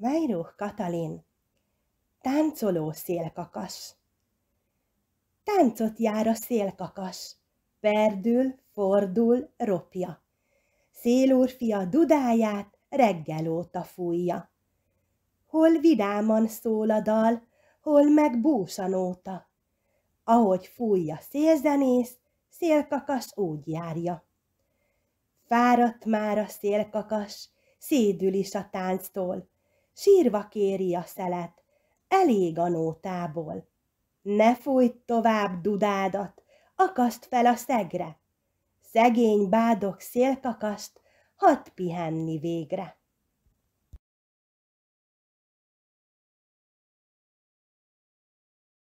Majruh Katalin Táncoló szélkakas Táncot jár a szélkakas, verdül, fordul, ropja. Szélúrfia dudáját reggel óta fújja. Hol vidáman szól a dal, hol meg búsan óta. Ahogy fújja szélzenész, szélkakas úgy járja. Fáradt már a szélkakas, szédül is a tánctól, sírva kéri a szelet, elég a nótából. Ne folyt tovább dudádat, akaszt fel a szegre. Szegény bádok szélkakaszt, hadd pihenni végre.